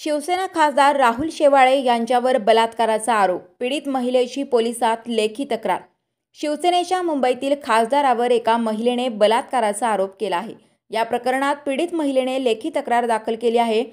शिवसेना खासदार राहुल शेवाळे यांच्यावर बलात्काराचा आरोप पीडित महिलेची पोलिसात लेखी तक्रार शिवसेनेच्या मुंबईतील खासदारावर एका महिलेने बलात्काराचा आरोप केला आहे या प्रकरणात पीडित महिलेने लेखी तक्रार दाखल केली आहे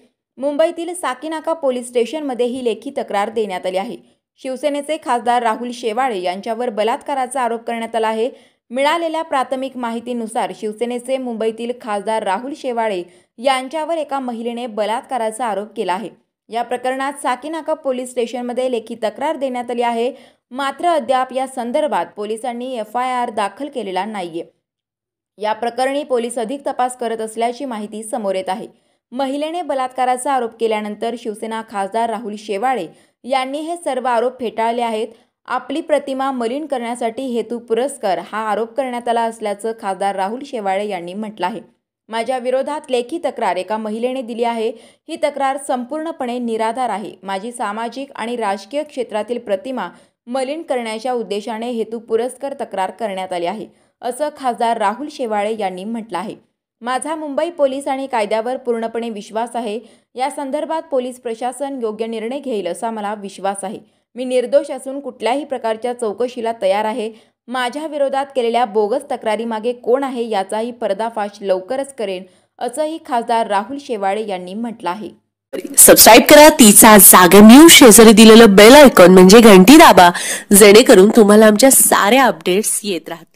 मुंबईतील साकीनाका पोलीस स्टेशनमध्ये ही लेखी तक्रार देण्यात आली आहे शिवसेनेचे खासदार राहुल शेवाळे यांच्यावर बलात्काराचा आरोप करण्यात आला आहे मिळालेल्या प्राथमिक माहितीनुसार शिवसेनेचे मुंबईतील खासदार राहुल शेवाळे यांच्यावर एका महिलेने बलात्काराचा आरोप केला आहे या प्रकरणात साकीनाका पोलीस स्टेशनमध्ये लेखी तक्रार देण्यात आली आहे मात्र अद्याप या संदर्भात पोलिसांनी एफ आय आर दाखल केलेला नाहीये या प्रकरणी पोलीस अधिक तपास करत असल्याची माहिती समोर येत आहे महिलेने बलात्काराचा आरोप केल्यानंतर शिवसेना खासदार राहुल शेवाळे यांनी हे सर्व आरोप फेटाळले आहेत आपली प्रतिमा मलिन करण्यासाठी हेतू पुरस्कार हा आरोप करण्यात आला असल्याचं खासदार राहुल शेवाळे यांनी म्हटलं आहे माझ्या विरोधात लेखी तक्रार एका महिलेने दिली आहे ही तक्रार संपूर्णपणे निराधार आहे माझी सामाजिक आणि राजकीय क्षेत्रातील प्रतिमा मलिन करण्याच्या उद्देशाने हेतू पुरस्कर तक्रार करण्यात आली आहे असं खासदार राहुल शेवाळे यांनी म्हटलं आहे माझा मुंबई पोलीस आणि कायद्यावर पूर्णपणे विश्वास आहे या संदर्भात पोलीस प्रशासन योग्य निर्णय घेईल असा मला विश्वास आहे मी निर्दोष असून कुठल्याही प्रकारच्या चौकशीला तयार आहे माझ्या विरोधात केलेल्या बोगस तक्रारीमागे कोण आहे याचाही पर्दाफाश लवकरच करेन असंही खासदार राहुल शेवाळे यांनी म्हटलं आहे सबस्क्राईब करा तिचा जागे न्यूज शेजारी दिलेलं बेल आयकॉन म्हणजे घंटी दाबा जेणेकरून तुम्हाला आमच्या साऱ्या अपडेट्स येत राहतील